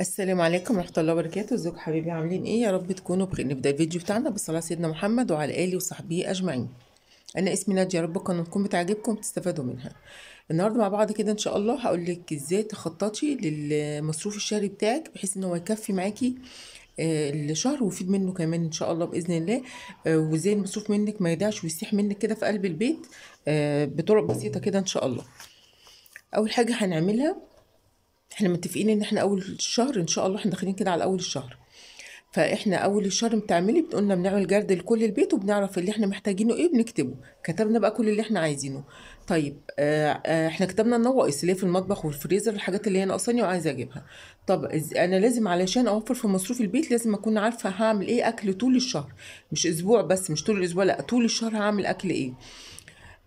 السلام عليكم ورحمه الله وبركاته ازيكم حبيبي عاملين ايه يا رب تكونوا بخير نبدا الفيديو بتاعنا بالصلاه سيدنا محمد وعلى اله وصحبه اجمعين انا اسمي ناديه يا رب قناه تكون بتعجبكم تستفادوا منها النهارده مع بعض كده ان شاء الله هقول لك ازاي تخططي للمصروف الشهري بتاعك بحيث ان هو يكفي معاكي آه، الشهر ويفيد منه كمان ان شاء الله باذن الله آه، وازاي المصروف منك ما يضيعش ويسيح منك كده في قلب البيت آه، بطرق بسيطه كده ان شاء الله اول حاجه هنعملها احنا متفقين ان احنا اول الشهر ان شاء الله احنا داخلين كده على اول الشهر فاحنا اول الشهر بتعملي بتقولنا بنعمل جرد لكل البيت وبنعرف اللي احنا محتاجينه ايه بنكتبه كتبنا بقى كل اللي احنا عايزينه طيب آه, آه، احنا كتبنا النواقص اللي في المطبخ والفريزر الحاجات اللي هي ناقصاني وعايزه اجيبها طب انا لازم علشان اوفر في مصروف البيت لازم اكون عارفه هعمل ايه اكل طول الشهر مش اسبوع بس مش طول الاسبوع لا طول الشهر هعمل اكل ايه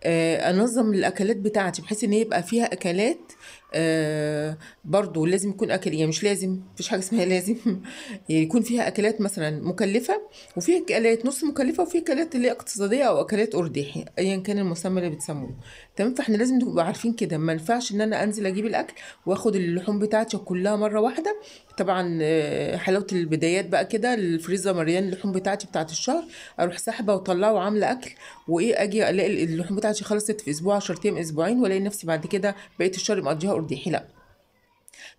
آه انظم الاكلات بتاعتي بحيث ان يبقى فيها اكلات آه، برضو لازم يكون اكل يعني مش لازم مفيش حاجه اسمها لازم يعني يكون فيها اكلات مثلا مكلفه وفيها اكلات نص مكلفه وفي اكلات اللي اقتصاديه او اكلات ارديحي ايا كان المسمى اللي بتسموه تمام فاحنا لازم نبقى عارفين كده ما ينفعش ان انا انزل اجيب الاكل واخد اللحوم بتاعتي كلها مره واحده طبعا آه، حلاوه البدايات بقى كده الفريزر مريان اللحوم بتاعتي بتاعت الشهر اروح ساحبه واطلعه وعامله اكل وايه اجي الاقي اللحوم بتاعتي خلصت في اسبوع 10 ايام اسبوعين والاقي نفسي بعد كده بقيت الشهر مقضيها الأرض حلق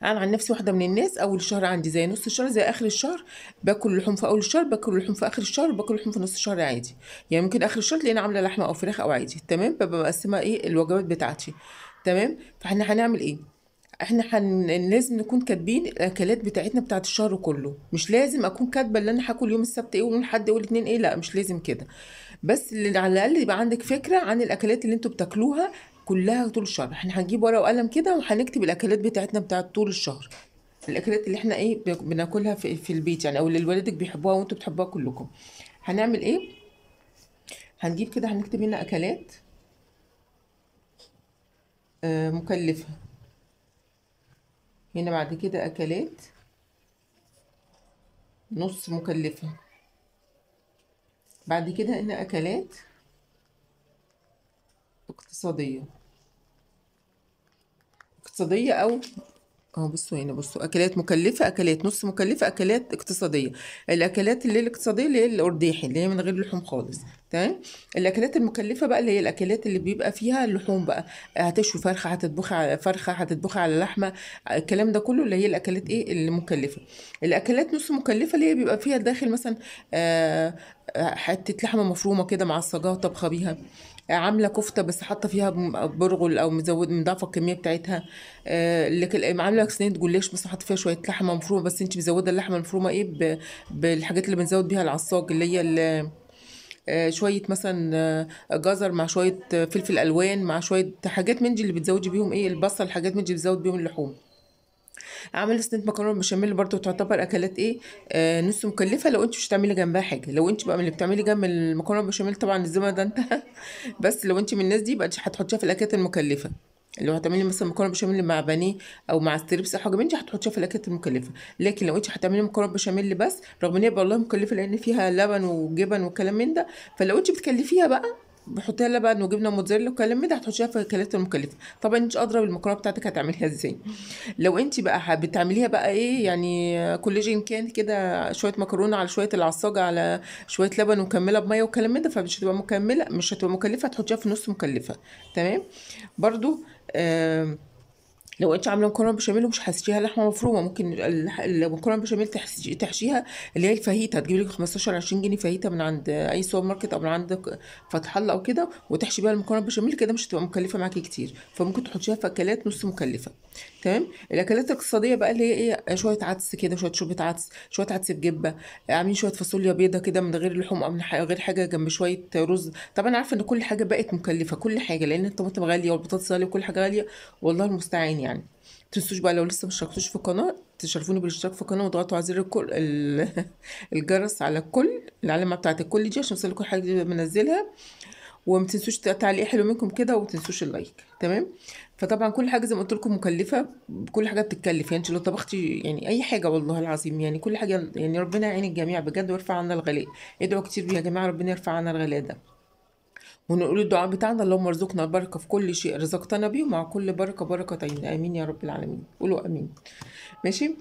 انا عن نفسي واحده من الناس اول الشهر عندي زي نص الشهر زي اخر الشهر باكل لحوم في اول الشهر باكل لحوم في اخر الشهر وباكل لحوم في نص الشهر عادي يعني ممكن اخر الشهر تلاقيني عامله لحمه او فراخ او عادي تمام ببقى مقسمه ايه الوجبات بتاعتي تمام فاحنا هنعمل ايه احنا حن... لازم نكون كاتبين الاكلات بتاعتنا بتاعت الشهر كله مش لازم اكون كاتبه اللي انا هاكل يوم السبت ايه ويوم الاحد إيه والاثنين ايه لا مش لازم كده بس اللي على الاقل يبقى عندك فكره عن الاكلات اللي انتوا بتاكلوها كلها طول الشهر احنا هنجيب ورقه وقلم كده وهنكتب الاكلات بتاعتنا بتاعه طول الشهر الاكلات اللي احنا ايه بناكلها في, في البيت يعني او اللي والدك بيحبوها وانتوا بتحبوها كلكم هنعمل ايه هنجيب كده هنكتب هنا اكلات آه، مكلفه هنا بعد كده اكلات نص مكلفه بعد كده هنا اكلات اقتصادية اقتصادية أو اهو بصوا هنا بصوا اكلات مكلفه اكلات نص مكلفه اكلات اقتصاديه الاكلات اللي هي الاقتصاديه اللي هي الارداحي اللي هي من غير لحوم خالص تمام الاكلات المكلفه بقى اللي هي الاكلات اللي بيبقى فيها اللحوم بقى هتشوي فرخه هتطبخي على فرخه هتطبخي على لحمه الكلام ده كله اللي هي الاكلات ايه المكلفه الاكلات نص مكلفه اللي هي بيبقى فيها داخل مثلا آه حته لحمه مفرومه كده مع معصجاها طبخه بيها عامله كفته بس حاطه فيها برغل او مزود مضاعفه الكميه بتاعتها آه، عامله صينيه جلاش بس حاطه فيها شويه لحمه مفرومه بس انت مزوده اللحمه المفرومه ايه بالحاجات اللي بنزود بيها العصاج اللي هي اللي آه، شويه مثلا آه، جزر مع شويه فلفل الوان مع شويه حاجات منجي اللي بتزودي بيهم ايه البصل حاجات منجي بتزود بيهم اللحوم عامله صينيه مكرونه بشاميل برضو تعتبر اكلات ايه آه نص مكلفه لو انت مش هتعملي جنبها حاجه لو انت بقى من اللي بتعملي جنب المكرونه بشاميل طبعا الزبده ده انت بس لو انت من الناس دي بقى هتحطيها في الاكلات المكلفه لو هتعملي مثلا مكرونه بشاميل مع بانيه او مع ستريبس او حاجه بنتي هتحطيها في الاكلات المكلفه لكن لو انت هتعملي مكرونه بشاميل بس رغم ان هي والله مكلفه لان فيها لبن وجبن وكلام من ده فلو انت بتكلفيها بقى بحطيها لها بقى انه جبنه موتزاريلا والكلام ده هتحطيها في الاكلات المكلفه طبعا انت ادرى بالمكرونه بتاعتك هتعمليها ازاي لو انت بقى بتعمليها بقى ايه يعني كولاجين كان كده شويه مكرونه على شويه العصاجه على شويه لبن ومكمله بميه والكلام ده فمش هتبقى مكمله مش هتبقى مكلفه هتحطيها في نص مكلفه تمام برضو آه لو انت عامله مكرونه بشاميل ومش حاسيها لحمه مفرومه ممكن المكرونه بشاميل تحشيها اللي هي الفاهيته هتجيب لك 15 20 جنيه فاهيته من عند اي سوبر ماركت او من عند فتح الله او كده وتحشي بيها المكرونه بشاميل كده مش هتبقى مكلفه معاكي كتير فممكن تحطيها في اكلات نص مكلفه تمام الاكلات الاقتصاديه بقى اللي هي ايه شويه عدس كده شويه شوربه عدس شويه عدس بجبه عاملين شويه فاصوليا بيضه كده من غير لحوم او من غير حاجه جنب شويه رز طبعا عارفه ان كل حاجه بقت مكلفه كل حاجه لان الطماطم غاليه والبطاطس غاليه وكل حاجه غاليه والله المستعان يعني تنسوش بقى لو لسه اشتركتوش في القناه تشرفوني بالاشتراك في القناه وتضغطوا على زر الكل الجرس على الكل العلامه بتاعت الكل دي عشان كل حاجه اللي بنزلها وما تنسوش تعليق حلو منكم كده وما تنسوش اللايك تمام فطبعا كل حاجه زي ما قلت لكم مكلفه كل حاجه بتتكلف يعني انت لو طبختي يعني اي حاجه والله العظيم يعني كل حاجه يعني ربنا يعين الجميع بجد ويرفع عنا الغلاء ادعوا كتير يا جماعه ربنا يرفع عنا الغلاء ده ونقول الدعاء بتاعنا اللهم ارزقنا البركه في كل شيء رزقتنا بيه ومع كل بركه بركتين امين يا رب العالمين قولوا امين ماشي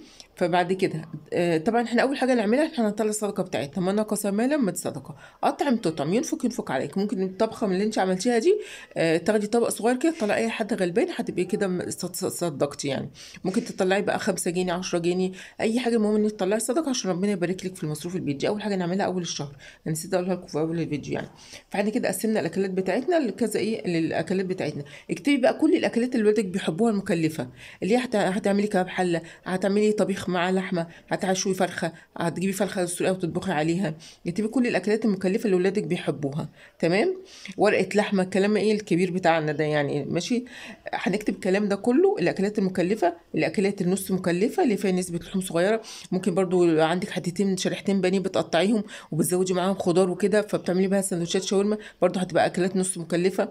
فبعد كده آه، طبعا احنا اول حاجه نعملها احنا هنطلع الصدقه بتاعتنا ما نقص مالا من الصدقه اطعم تطعم ينفك ينفك عليك ممكن الطبخه من اللي انت عملتيها دي آه، تاخدي طبق صغير كده تطلعي اي حد غلبان هتبقي كده صدقتي يعني ممكن تطلعي بقى 5 جنيه 10 جنيه اي حاجه المهم انك تطلعي صدقه عشان ربنا يبارك لك في المصروف البيت دي اول حاجه نعملها اول الشهر انا نسيت اقولها لكم في اول الفيديو يعني فبعد كده قسمنا الاكلات بتاعتنا لكذا ايه للاكلات بتاعتنا اكتبي بقى كل الاكلات اللي ولادك بيحبوها المكلفه اللي هي هتعملي كباب حله هتعملي طبيخ معاه لحمه هتعشوي فرخه هتجيبي فرخه تسلقيها وتطبخي عليها كتبي كل الاكلات المكلفه اللي ولادك بيحبوها تمام ورقه لحمه الكلام ايه الكبير بتاعنا ده يعني ماشي هنكتب الكلام ده كله الاكلات المكلفه الاكلات النص مكلفه اللي فيها نسبه لحوم صغيره ممكن برضو عندك حتتين شريحتين بانيه بتقطعيهم وبتزودي معاهم خضار وكده فبتعملي بيها سندوتشات شاورما برضو هتبقى اكلات نص مكلفه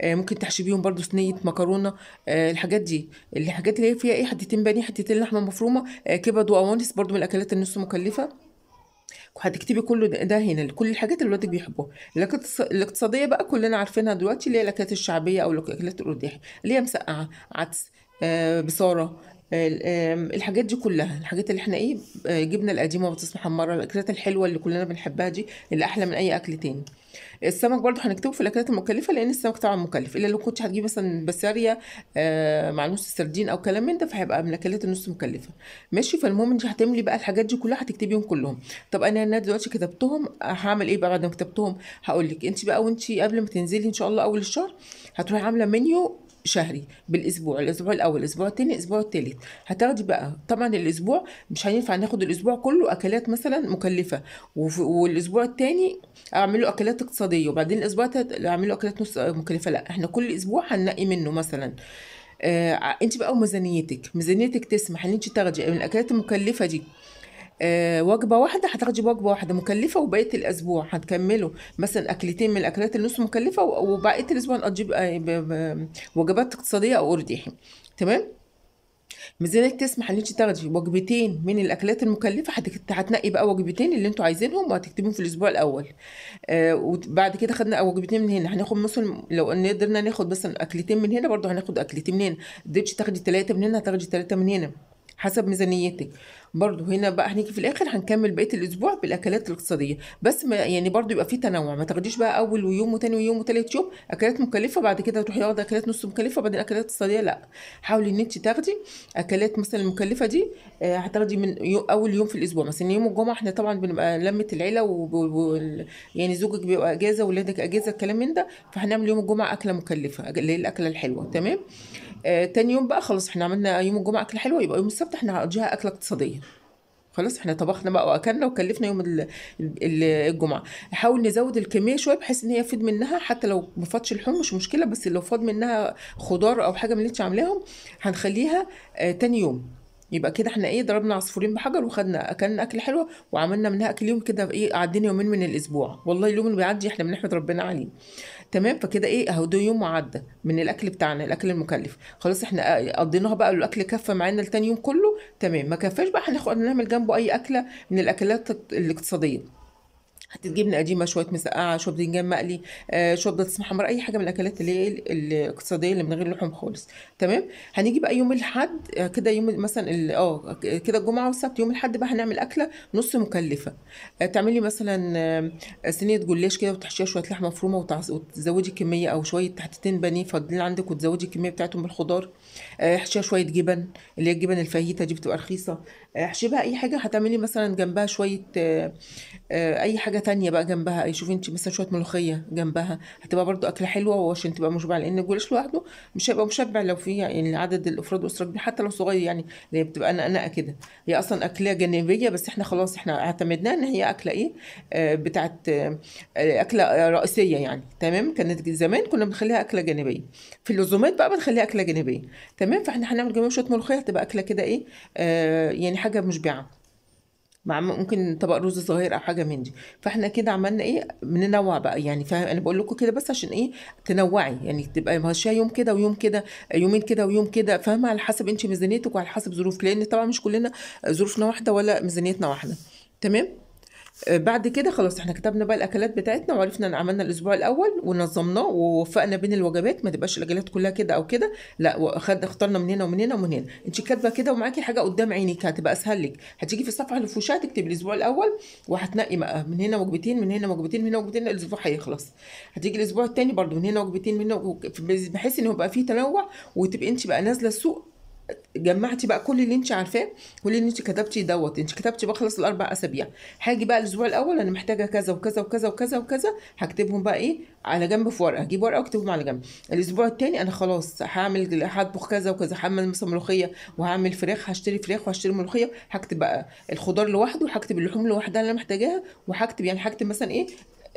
آه ممكن تحشي بيهم برضو صينيه مكرونه آه الحاجات دي الحاجات اللي هي فيها ايه حتتين بانيه حتتين لحمه مفرومه آه كبد وقوانص برضو من الاكلات النص مكلفه وهتكتبي كله ده, ده هنا كل الحاجات اللي ولادك بيحبوها الاقتصاديه بقى كلنا عارفينها دلوقتي اللي هي الاكلات الشعبيه او الاكلات القديحه اللي هي مسقعه عدس آه، بصاره آه، الحاجات دي كلها الحاجات اللي احنا ايه آه، جبنا القديمه وبطاطس محمره الاكلات الحلوه اللي كلنا بنحبها دي اللي احلى من اي اكل تاني السمك برضه هنكتبه في الاكلات المكلفه لان السمك طبعا مكلف الا لو كنت هتجيب مثلا بساريه آه، مع نص سردين او كلام من ده فهيبقى من الاكلات النص مكلفه ماشي فالمهم انت هتملي بقى الحاجات دي كلها هتكتبيهم كلهم طب انا انا دلوقتي كتبتهم هعمل ايه بقى بعد ما كتبتهم هقول لك انت بقى وانت قبل ما تنزلي ان شاء الله اول الشهر هتروحي عامله منيو شهري بالاسبوع الاسبوع الاول الاسبوع الثاني الاسبوع الثالث هتاخدي بقى طبعا الاسبوع مش هينفع ناخد الاسبوع كله اكلات مثلا مكلفه والاسبوع الثاني اعمله اكلات اقتصاديه وبعدين الاسبوع الثالث اعمله اكلات نص مكلفه لا احنا كل اسبوع هننقي منه مثلا آه انت بقى وميزانيتك ميزانيتك تسمح ان انت تاخدي من الاكلات المكلفه دي آه، وجبه واحده هتاخدي وجبه واحده مكلفه وبقيه الاسبوع هتكمله مثلا اكلتين من الاكلات النص مكلفه وبقيه الاسبوع هتجيب آه، وجبات اقتصاديه او ارديحي تمام ميزانك تسمح ان انت تاخدي وجبتين من الاكلات المكلفه هتنقي بقى وجبتين اللي انتوا عايزينهم وهتكتبيهم في الاسبوع الاول آه وبعد كده خدنا وجبتين من هنا هناخد مثلا لو قدرنا ناخد مثلا اكلتين من هنا برضو هناخد اكلتين من هنا قدرتي تاخدي ثلاثه من هنا هتاخدي ثلاثه من هنا حسب ميزانيتك برضه هنا بقى هنيجي في الاخر هنكمل بقيه الاسبوع بالاكلات الاقتصاديه بس ما يعني برضه يبقى في تنوع ما تاخديش بقى اول ويوم وثاني ويوم وثالث يوم اكلات مكلفه بعد كده تروحي واخده اكلات نص مكلفه بعدين اكلات اقتصاديه لا حاولي ان انت تاخدي اكلات مثلا المكلفه دي آه، هتاخدي من يوم اول يوم في الاسبوع مثلا يوم الجمعه احنا طبعا بنبقى لمه العيله و... و... يعني زوجك بيبقى اجازه ولادك اجازه الكلام من ده فهنعمل يوم الجمعه اكله مكلفه اللي هي الاكله الحلوه تمام آه تاني يوم بقى خلاص احنا عملنا يوم الجمعه اكله حلوه يبقى يوم السبت احنا هنقضيها اكله اقتصاديه خلاص احنا طبخنا بقى واكلنا وكلفنا يوم الجمعه نحاول نزود الكميه شويه بحيث ان هي فيد منها حتى لو ما فاتش اللحوم مش مشكله بس لو فاض منها خضار او حاجه من اللي انت عاملاهم هنخليها آه تاني يوم يبقى كده احنا ايه ضربنا عصفورين بحجر وخدنا اكلنا اكل حلوه وعملنا منها اكل يوم كده ايه قعدنا يومين من الاسبوع والله اليوم اللي بيعدي احنا بنحمد ربنا عليه تمام فكده ايه اهو ده يوم معدى من الاكل بتاعنا الاكل المكلف خلاص احنا قضيناها بقى الاكل كفى معانا لتاني يوم كله تمام ما كفاش بقى هناخد نعمل جنبه اي اكله من الاكلات الاقتصاديه هتجيب جبنه قديمه شويه مسقعه شويه باذنجان مقلي آه، شويه بطاطس محمر اي حاجه من الاكلات اللي هي الاقتصاديه اللي من غير لحوم خالص تمام هنيجي بقى يوم الاحد آه، كده يوم مثلا اه كده الجمعه والسبت يوم الاحد بقى هنعمل اكله نص مكلفه آه، تعملي مثلا صينيه جلاش كده وتحشيها شويه لحمه مفرومه وتزودي كميه او شويه تحتتين بانيه فاضلين عندك وتزودي الكميه بتاعتهم بالخضار احشيها شويه جبن اللي هي الجبن الفهيته دي بتبقى رخيصه احشي بقى اي حاجه هتعملي مثلا جنبها شويه اي حاجه تانية بقى جنبها شوفي انت مثلا شويه ملوخيه جنبها هتبقى برضو اكله حلوه وعشان تبقى مشبعه لان الجلاش لوحده مش هيبقى مشبع لو فيه يعني عدد الافراد الأسرة كبير حتى لو صغير يعني اللي بتبقى نقنقه كده هي اصلا اكله جانبيه بس احنا خلاص احنا اعتمدناها ان هي اكله ايه آه بتاعت آه اكله رئيسيه يعني تمام كانت زمان كنا بنخليها اكله جانبيه في اللزومات بقى بنخليها اكله جانبيه تمام فاحنا هنعمل جنبها شويه ملوخيه هتبقى اكله كده ايه آه يعني حاجه مشبعه مع ممكن طبق رز صغير او حاجه من دي فاحنا كده عملنا ايه بننوع بقى يعني فاهم انا بقول لكم كده بس عشان ايه تنوعي يعني تبقى ماشيه يوم كده ويوم كده يومين كده ويوم كده فاهمه على حسب انت ميزانيتك وعلى حسب ظروفك لان طبعا مش كلنا ظروفنا واحده ولا ميزانيتنا واحده تمام آه، بعد كده خلاص احنا كتبنا بقى الاكلات بتاعتنا وعرفنا ان عملنا الاسبوع الاول ونظمناه ووفقنا بين الوجبات ما تبقاش الاكلات كلها كده او كده لا خد اخترنا من هنا ومن هنا ومن هنا انت كاتبه كده ومعاكي حاجه قدام عينك هتبقى اسهل لك هتيجي في الصفحه اللي فوشها تكتبي الاسبوع الاول وهتنقي بقى من هنا وجبتين من هنا وجبتين من هنا وجبتين الاسبوع هيخلص هتيجي الاسبوع الثاني برده من هنا وجبتين من هنا بحيث ان يبقى فيه تنوع وتبقي انت بقى نازله السوق جمعتي بقى كل اللي انت عارفاه كل اللي انت كتبتي دوت انت كتبتي بخلص الاربع اسابيع هاجي بقى الاسبوع الاول انا محتاجه كذا وكذا وكذا وكذا وكذا هكتبهم بقى ايه على جنب في ورقه اجيب ورقه واكتبهم على جنب الاسبوع الثاني انا خلاص هعمل هطبخ كذا وكذا هعمل مثلا ملوخيه وهعمل فراخ هشتري فراخ وهشتري ملوخيه هكتب بقى الخضار لوحده وهكتب اللحوم لوحدها اللي انا محتاجاها وهكتب يعني هكتب مثلا ايه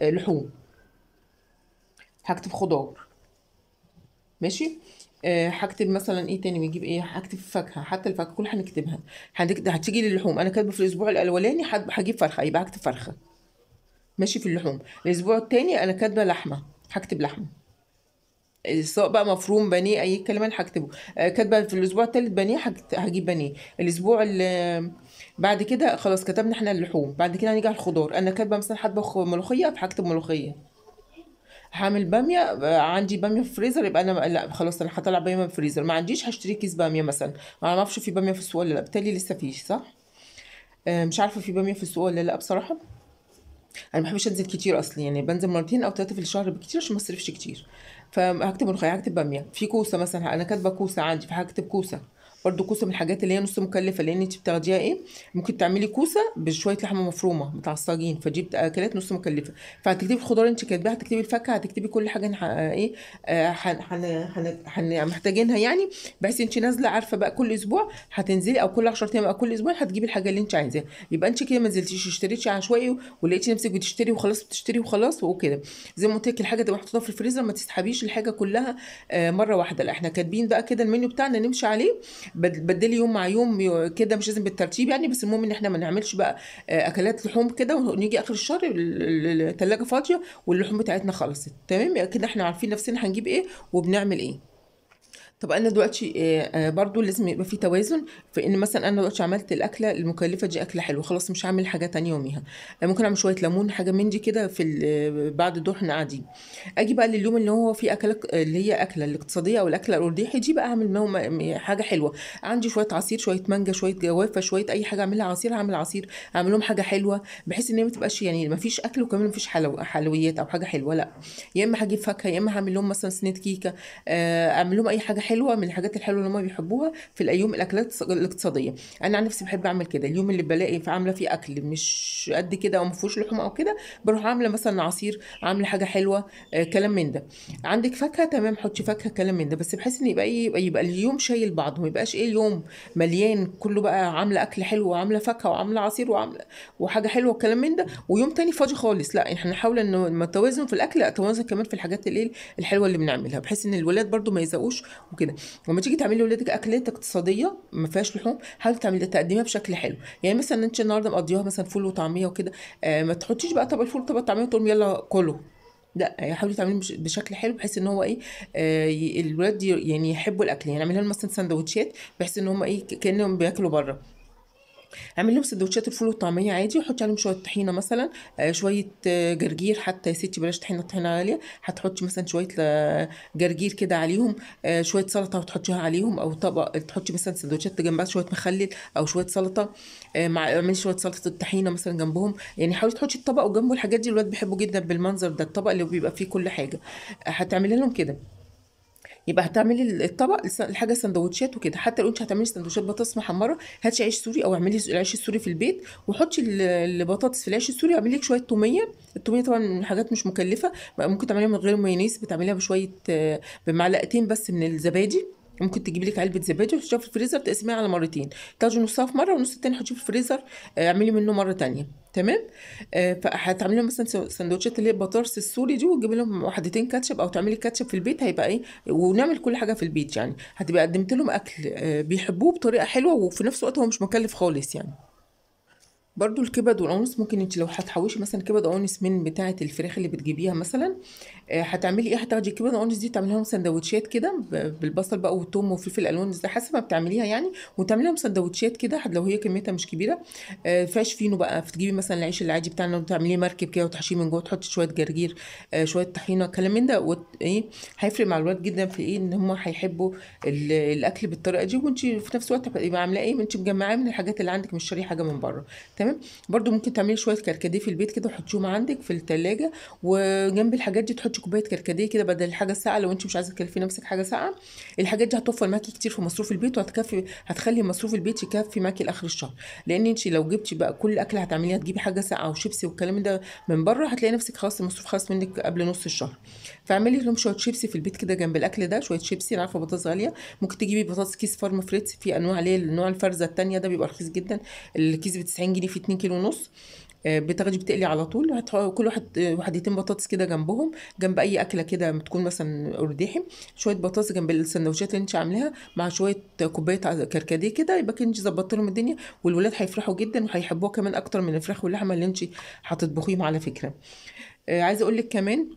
لحوم هكتب خضار ماشي هكتب آه، مثلا ايه تاني بيجيب ايه هكتب فاكهه حتى الفاكهه كل هنكتبها هتيجي للحوم انا كاتبه في الاسبوع الاولاني هجيب فرخه يبقى هكتب فرخه ماشي في اللحوم الاسبوع التاني انا كاتبه لحمه هكتب لحمه آه، سواء بقى مفروم بانيه اي كلمه انا هكتبه آه، كاتبه في الاسبوع التالت بانيه هجيب بانيه الاسبوع بعد كده خلاص كتبنا احنا اللحوم بعد كده هنيجي على الخضار انا كاتبه مثلا حاتبه ملوخيه فهكتب ملوخيه هعمل باميه آه، عندي باميه في الفريزر يبقى انا لا خلاص انا هطلع باميه من الفريزر ما عنديش هشتري كيس باميه مثلا انا ما اعرفش في باميه في السوق ولا لا بالتالي لسه فيش صح آه مش عارفه في باميه في السوق ولا لا بصراحه انا ما بحبش انزل كتير اصلا يعني بنزل مرتين او ثلاثه في الشهر بكتير عشان ما اصرفش كتير فهكتب هكتب باميه في كوسه مثلا انا كاتبه كوسه عندي فهكتب كوسه برضو كوسه من الحاجات اللي هي نص مكلفه لان انت بتاخديها ايه ممكن تعملي كوسه بشويه لحمه مفرومه بتاع الصاجين فدي اكلات نص مكلفه فهتكتبي الخضار انت كاتباها هتكتبي الفاكهه هتكتبي كل حاجه ايه آه، هن هن هن محتاجينها يعني بحيث انت نازله عارفه بقى كل اسبوع هتنزلي او كل 10 ايام او كل اسبوع هتجيبي الحاجه اللي انت عايزاها يبقى انت كده ما نزلتيش اشتريتي عشوائي ولقيتي نفسك بتشتري وخلاص بتشتري وخلاص وكده زي ما قلت لك الحاجه تبقى محطوطه في الفريزر ما تسحبيش الحاجه كلها آه، مره واحده لا احنا كاتبين بقى كده المنيو بتاعنا نمشي عليه بدلي يوم مع يوم كده مش لازم بالترتيب يعني بس المهم ان احنا ما نعملش بقى آه، اكلات لحوم كده ونيجي اخر الشهر الثلاجه فاضيه واللحوم بتاعتنا خلصت تمام كده احنا عارفين نفسنا هنجيب ايه وبنعمل ايه طب انا دلوقتي آه، آه، برضو لازم يبقى في توازن في ان مثلا انا دلوقتي عملت الاكله المكلفه دي اكله حلوه خلاص مش هعمل حاجه تانية يوميها ممكن اعمل شويه ليمون حاجه من دي كده في آه، بعد الظهر احنا قاعدين اجي بقى لليوم اللي هو فيه اكله اللي هي اكله الاقتصاديه او الاكله الارديحي دي بقى اعمل منهم حاجه حلوه عندي شويه عصير شويه مانجا شويه جوافه شويه اي حاجه اعملها عصير هعمل عصير اعمل لهم حاجه حلوه بحيث ان هي ما تبقاش يعني ما فيش اكل وكمان ما فيش حلو حلويات او حاجه حلوه لا يا اما هجيب فاكهه يا اما هعمل لهم مثلا سنيت كيكه اعمل لهم اي حاجه حلوة حلوه من الحاجات الحلوه اللي هم بيحبوها في الايام الاكلات الاقتصاديه انا عن نفسي بحب اعمل كده اليوم اللي بلاقي عامله فيه اكل مش قد كده او ما فيهوش لحمه او كده بروح عامله مثلا عصير عامله حاجه حلوه آه كلام من ده عندك فاكهه تمام حطي فاكهه كلام من ده بس بحيث ان يبقى ايه يبقى, يبقى اليوم شايل بعضه ما يبقاش ايه اليوم مليان كله بقى عامله اكل حلو وعامله فاكهه وعامله عصير وعامله وحاجه حلوه وكلام من ده ويوم تاني فاضي خالص لا احنا نحاول ان التوازن في الاكل لا توازن كمان في الحاجات الايه الحلوه اللي بنعملها بحيث ان الولاد برده ما يزقوش كده لما تيجي تعملي لولادك اكلات اقتصاديه ما فيهاش لحوم حاولي تعملي تقدميها بشكل حلو يعني مثلا انت النهارده مقضيها مثلا فول وطعميه وكده آه ما تحطيش بقى طب الفول طب الطعميه وتقولي يلا كله لا يعني حاولي تعملي بشكل حلو بحيث ان هو ايه آه الولاد يعني يحبوا الاكل يعني لهم مثلا سندوتشات بحيث ان هم ايه كانهم بياكلوا بره اعمل لهم سندوتشات الفول والطعميه عادي وحطي عليهم شويه طحينه مثلا آه، شويه آه، جرجير حتى يا ستي بلاش طحينه طحينه غاليه هتحطي مثلا شويه آه، جرجير كده عليهم شويه سلطه وتحطيها عليهم او طبق تحطي مثلا سندوتشات جنبها شويه مخلل او شويه سلطه مع اعملي شويه سلطه الطحينه مثلا جنبهم يعني حاولي تحطي الطبق وجنبه الحاجات دي الولاد بيحبوا جدا بالمنظر ده الطبق اللي بيبقى فيه كل حاجه هتعملي لهم كده يبقى هتعملي الطبق الحاجه سندوتشات وكده حتى لو انت هتعملي سندوتشات بطاطس محمره هاتي عيش سوري او اعملي العيش السوري في البيت وحطي البطاطس في العيش السوري واعملي لك شويه توميه التوميه طبعا حاجات مش مكلفه ممكن تعمليها من غير مايونيز بتعمليها بشويه آه، بمعلقتين بس من الزبادي ممكن تجيبي لك علبه زبادي وتحطيها في الفريزر تقسميها على مرتين تاخدي نصها في مره ونص التاني حطيه في الفريزر آه، اعملي منه مره تانية تمام آه، فهتعملي لهم مثلا سندوتشات اللي هي البطارس السوري دي وتجيبي لهم وحدتين كاتشب او تعملي كاتشب في البيت هيبقى ايه ونعمل كل حاجه في البيت يعني هتبقى قدمت لهم اكل آه، بيحبوه بطريقه حلوه وفي نفس الوقت هو مش مكلف خالص يعني برضو الكبد والقوانص ممكن انت لو هتحوشي مثلا كبد قوانص من بتاعه الفراخ اللي بتجيبيها مثلا آه، هتعملي ايه هتاخدي الكبد قوانص دي تعملي لهم سندوتشات كده بالبصل بقى والثوم وفلفل الوان ده حسب ما بتعمليها يعني وتعملي لهم سندوتشات كده لو هي كميتها مش كبيره آه، فاش فينو بقى فتجيبي مثلا العيش العادي بتاعنا وتعمليه مركب كده وتحشيه من جوه تحطي شويه جرجير آه، شويه طحينه الكلام من ده وت... ايه هيفرق مع الولاد جدا في ايه ان هم هيحبوا الاكل بالطريقه دي وانت في نفس الوقت يبقى عامله ايه انت مجمعاه من الحاجات اللي عندك مش شاريه حاجه من بره تمام برده ممكن تعملي شويه كركديه في البيت كده وحطيهم عندك في التلاجة وجنب الحاجات دي تحطي كوبايه كركديه كده بدل الحاجه الساقعه لو انت مش عايزه تكلفي نفسك حاجه ساقعه الحاجات دي هتوفر معاكي كتير في مصروف البيت وهتكفي هتخلي مصروف البيت يكفي معاكي لاخر الشهر لان انت لو جبتي بقى كل الاكل هتعمليها هتجيبي حاجه ساقعه وشيبسي والكلام ده من بره هتلاقي نفسك خلاص المصروف خلص منك قبل نص الشهر فاعملي لهم شويه شيبسي في البيت كده جنب الاكل ده شويه شيبسي انا عارفه بطاطس غاليه ممكن تجيبي بطاطس كيس فارم فريتس في انواع ليه النوع الفرزه الثانيه ده بيبقى رخيص جدا الكيس ب 90 جنيه في 2 كيلو ونص آه، بتاخدي بتقلي على طول كل واحد آه، وحدتين بطاطس كده جنبهم جنب اي اكله كده بتكون مثلا ارداحي شويه بطاطس جنب السندوتشات اللي انت عاملاها مع شويه كوبايه كركديه كده يبقى انت ظبطت لهم الدنيا والولاد هيفرحوا جدا وهيحبوها كمان اكتر من الفراخ واللحمه اللي انت هتطبخيهم على فكره آه، عايزه اقول لك كمان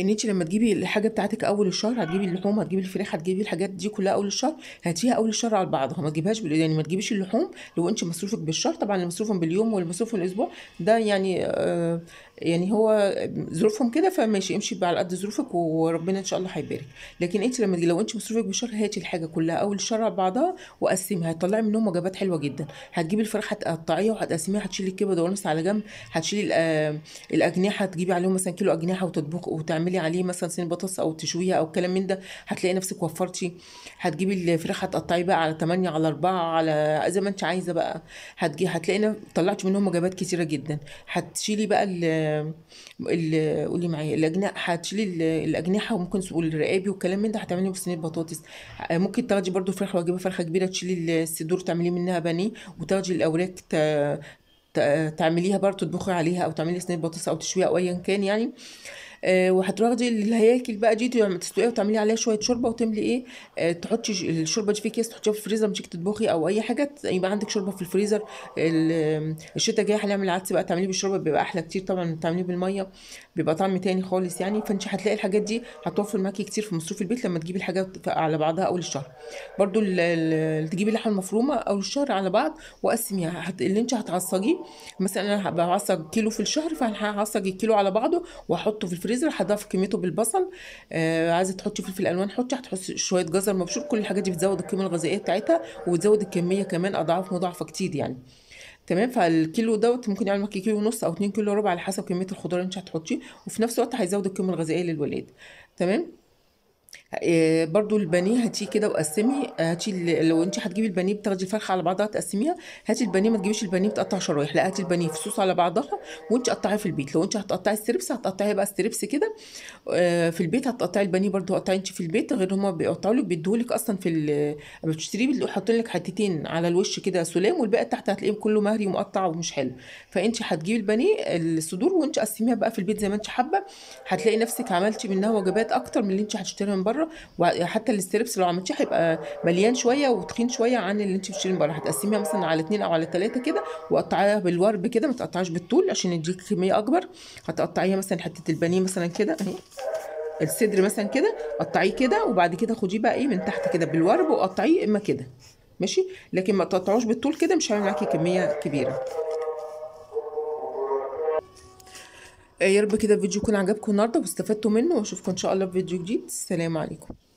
ان انت لما تجيبي الحاجه بتاعتك اول الشهر هتجيبي اللحوم هتجيبي الفراخ هتجيبي الحاجات دي كلها اول الشهر هاتيها اول الشهر على بعضها ما تجيبهاش بال... يعني ما تجيبيش اللحوم لو انت مصروفك بالشهر طبعا اللي مصروفهم باليوم والمصروف الاسبوع ده يعني آه يعني هو ظروفهم كده فماشي امشي على قد ظروفك وربنا ان شاء الله هيبارك لكن انت لما لو انت مصروفك بشهر هاتي الحاجه كلها او الشهر على بعضها وقسمها هتطلعي منهم وجبات حلوه جدا هتجيبي الفراخ هتقطعيها وهتقسميها هتشيلي الكبد والنص على جنب هتشيلي آه، الاجنحه هتجيبي عليهم مثلا كيلو اجنحه وتطبخ وتعملي عليه مثلا سن بطاطس او تشويها او الكلام من ده هتلاقي نفسك وفرتي هتجيبي الفراخ هتقطعيه بقى على 8 على 4 على زي ما انت عايزه بقى هتجي هتلاقي طلعتي منهم وجبات كتيره جدا هتشيلي بقى قولي معايا الاجنحه هتشيلي الاجنحه وممكن والرقابي والكلام من ده هتعملي صينيه بطاطس آه، ممكن تاخدي برده فرخه واجيبه فرخه كبيره تشيلي الصدور تعملي منها بانيه وتاخدي الاوراق تعمليها برضو تطبخي عليها او تعملي صينيه بطاطس او تشويها او ايا كان يعني آه، وهتاخدي الهياكل بقى دي تسلقيها وتعملي عليها شويه شوربه وتملي ايه آه، تحطي الشوربه دي في كيس تحطيها في الفريزر مش تطبخي او اي حاجه يبقى عندك شوربه في الفريزر الشتا جاي هنعمل عدس بقى تعمليه بالشوربه بيبقى احلى كتير طبعا من تعمليه بالميه بيبقى طعم تاني خالص يعني فانت هتلاقي الحاجات دي هتوفر معاكي كتير في مصروف البيت لما تجيبي الحاجات على بعضها اول الشهر برده تجيبي اللحمه المفرومه اول الشهر على بعض وقسميها اللي انت هتعصجيه مثلا انا بعصج كيلو في الشهر فهعصج الكيلو على بعضه واحطه في الفريزر الفريزر هضاف كميته بالبصل آه عايزه تحطي فلفل الوان حطي هتحطي شويه جزر مبشور كل الحاجات دي بتزود القيمه الغذائيه بتاعتها وبتزود الكميه كمان اضعاف مضاعفه كتير يعني تمام فالكيلو دوت ممكن يعمل معاكي كيلو ونص او 2 كيلو ربع على حسب كميه الخضار اللي انت هتحطيه وفي نفس الوقت هيزود القيمه الغذائيه للولاد تمام آه، برضو البانيه هاتيه كده وقسمي هاتي لو انت هتجيبي البانيه بتاخدي الفرخه على بعضها تقسميها هاتي البانيه ما تجيبيش البانيه متقطع شرايح لا هاتي البانيه فصوص على بعضها وانت قطعيه في البيت لو انت هتقطعي السربس هتقطعيه بقى السربس كده آه، في البيت هتقطعي البانيه برضو قطعي انت في البيت غير هما بيقطعوا لك بيديهولك اصلا في لما بتشتريه بيبقوا حاطين لك حتتين على الوش كده سلام والباقي تحت هتلاقيه كله مهري ومقطع ومش حلو فانت هتجيبي البانيه الصدور وانت قسميها بقى في البيت زي ما انت حابه هتلاقي نفسك عملتي منها وجبات اكتر من اللي انت هتشتريها من بره بره وحتى الاستريبس لو عملتيه هيبقى مليان شويه وتخين شويه عن اللي انت بتشيليه من بره هتقسميها مثلا على اتنين او على تلاته كده وقطعيها بالورب كده ما تقطعيش بالطول عشان يديك كميه اكبر هتقطعيها مثلا حته البانيه مثلا كده اهي الصدر مثلا كده قطعيه كده وبعد كده خديه بقى ايه من تحت كده بالورب وقطعيه اما كده ماشي لكن ما تقطعوش بالطول كده مش هيعمل معاكي كميه كبيره يا رب كده الفيديو يكون عجبكم النهارده واستفدتوا منه واشوفكم ان شاء الله في فيديو جديد السلام عليكم